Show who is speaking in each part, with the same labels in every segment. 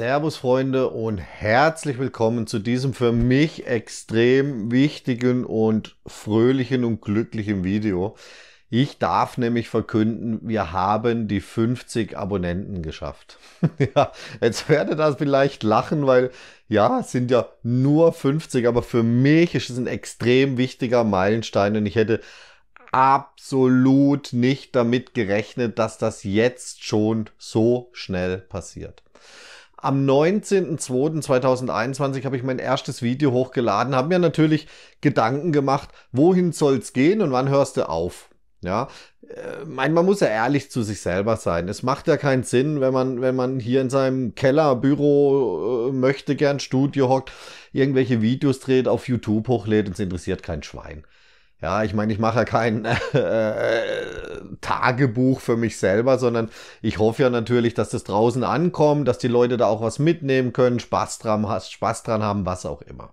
Speaker 1: Servus Freunde und herzlich willkommen zu diesem für mich extrem wichtigen und fröhlichen und glücklichen Video. Ich darf nämlich verkünden, wir haben die 50 Abonnenten geschafft. ja, jetzt werde das vielleicht lachen, weil ja, es sind ja nur 50, aber für mich ist es ein extrem wichtiger Meilenstein und ich hätte absolut nicht damit gerechnet, dass das jetzt schon so schnell passiert. Am 19.02.2021 habe ich mein erstes Video hochgeladen, habe mir natürlich Gedanken gemacht, wohin soll es gehen und wann hörst du auf? Ja, äh, man muss ja ehrlich zu sich selber sein. Es macht ja keinen Sinn, wenn man, wenn man hier in seinem Keller, Büro, äh, möchte gern Studio hockt, irgendwelche Videos dreht, auf YouTube hochlädt und es interessiert kein Schwein. Ja, ich meine, ich mache ja kein äh, Tagebuch für mich selber, sondern ich hoffe ja natürlich, dass das draußen ankommt, dass die Leute da auch was mitnehmen können, Spaß dran, Spaß dran haben, was auch immer.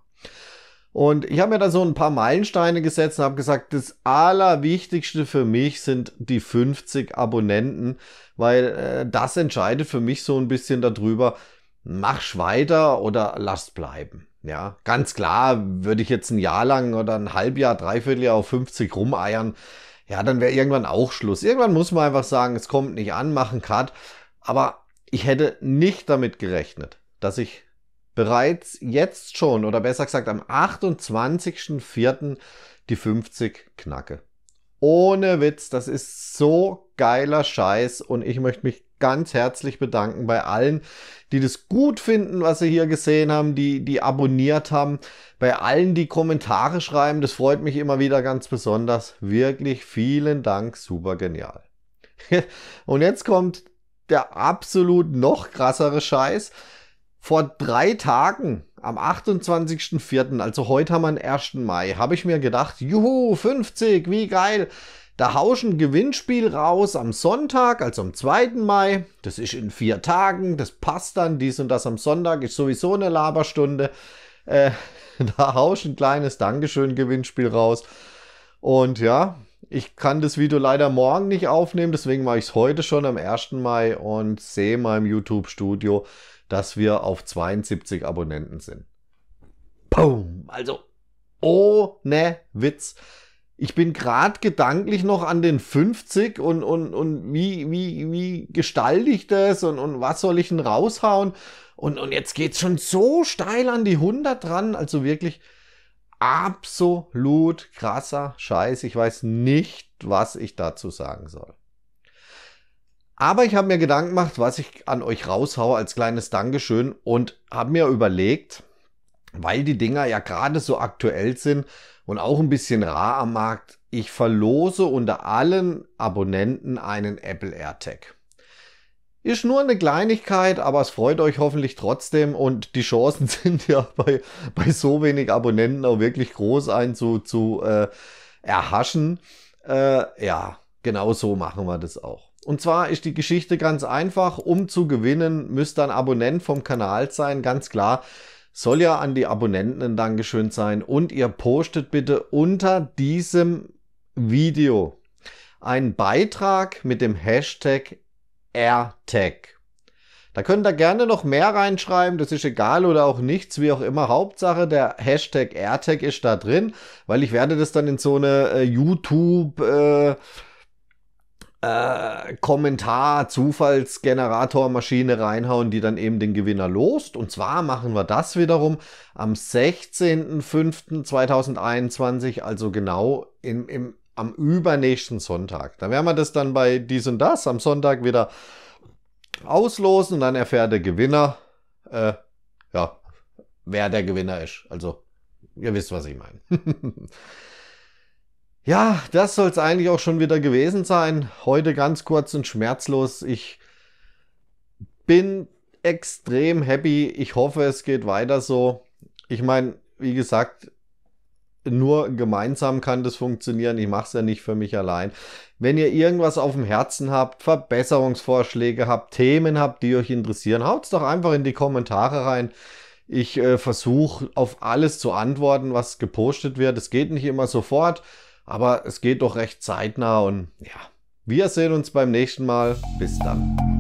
Speaker 1: Und ich habe mir da so ein paar Meilensteine gesetzt und habe gesagt, das Allerwichtigste für mich sind die 50 Abonnenten, weil äh, das entscheidet für mich so ein bisschen darüber, mach's weiter oder lass bleiben. Ja, ganz klar, würde ich jetzt ein Jahr lang oder ein Halbjahr, Dreivierteljahr auf 50 rumeiern, ja, dann wäre irgendwann auch Schluss. Irgendwann muss man einfach sagen, es kommt nicht an, machen Cut. Aber ich hätte nicht damit gerechnet, dass ich bereits jetzt schon oder besser gesagt am 28.04. die 50 knacke. Ohne Witz, das ist so geiler Scheiß und ich möchte mich ganz herzlich bedanken bei allen, die das gut finden, was sie hier gesehen haben, die, die abonniert haben, bei allen, die Kommentare schreiben. Das freut mich immer wieder ganz besonders. Wirklich vielen Dank, super genial. Und jetzt kommt der absolut noch krassere Scheiß. Vor drei Tagen, am 28.04., also heute haben wir den 1. Mai, habe ich mir gedacht, juhu, 50, wie geil. Da haust ein Gewinnspiel raus am Sonntag, also am 2. Mai. Das ist in vier Tagen. Das passt dann. Dies und das am Sonntag ist sowieso eine Laberstunde. Äh, da haust ein kleines Dankeschön-Gewinnspiel raus. Und ja, ich kann das Video leider morgen nicht aufnehmen. Deswegen mache ich es heute schon am 1. Mai und sehe mal im YouTube-Studio, dass wir auf 72 Abonnenten sind. Boom! Also ohne Witz ich bin gerade gedanklich noch an den 50 und, und, und wie, wie, wie gestalte ich das und, und was soll ich denn raushauen? Und, und jetzt es schon so steil an die 100 dran, also wirklich absolut krasser Scheiß. Ich weiß nicht, was ich dazu sagen soll. Aber ich habe mir Gedanken gemacht, was ich an euch raushaue als kleines Dankeschön und habe mir überlegt, weil die Dinger ja gerade so aktuell sind, und auch ein bisschen rar am Markt. Ich verlose unter allen Abonnenten einen Apple AirTag. Ist nur eine Kleinigkeit, aber es freut euch hoffentlich trotzdem und die Chancen sind ja bei, bei so wenig Abonnenten auch wirklich groß, einen zu, zu äh, erhaschen. Äh, ja, genau so machen wir das auch. Und zwar ist die Geschichte ganz einfach, um zu gewinnen, müsst ihr ein Abonnent vom Kanal sein, ganz klar soll ja an die Abonnenten ein Dankeschön sein. Und ihr postet bitte unter diesem Video einen Beitrag mit dem Hashtag AirTag. Da könnt ihr gerne noch mehr reinschreiben, das ist egal oder auch nichts, wie auch immer. Hauptsache, der Hashtag AirTag ist da drin, weil ich werde das dann in so eine äh, YouTube... Äh, äh, Kommentar, Zufallsgeneratormaschine reinhauen, die dann eben den Gewinner lost. Und zwar machen wir das wiederum am 16.05.2021, also genau im, im, am übernächsten Sonntag. Da werden wir das dann bei dies und das am Sonntag wieder auslosen und dann erfährt der Gewinner, äh, ja, wer der Gewinner ist. Also, ihr wisst, was ich meine. Ja, das soll es eigentlich auch schon wieder gewesen sein. Heute ganz kurz und schmerzlos. Ich bin extrem happy. Ich hoffe, es geht weiter so. Ich meine, wie gesagt, nur gemeinsam kann das funktionieren. Ich mache es ja nicht für mich allein. Wenn ihr irgendwas auf dem Herzen habt, Verbesserungsvorschläge habt, Themen habt, die euch interessieren, haut es doch einfach in die Kommentare rein. Ich äh, versuche auf alles zu antworten, was gepostet wird. Es geht nicht immer sofort. Aber es geht doch recht zeitnah und ja, wir sehen uns beim nächsten Mal. Bis dann.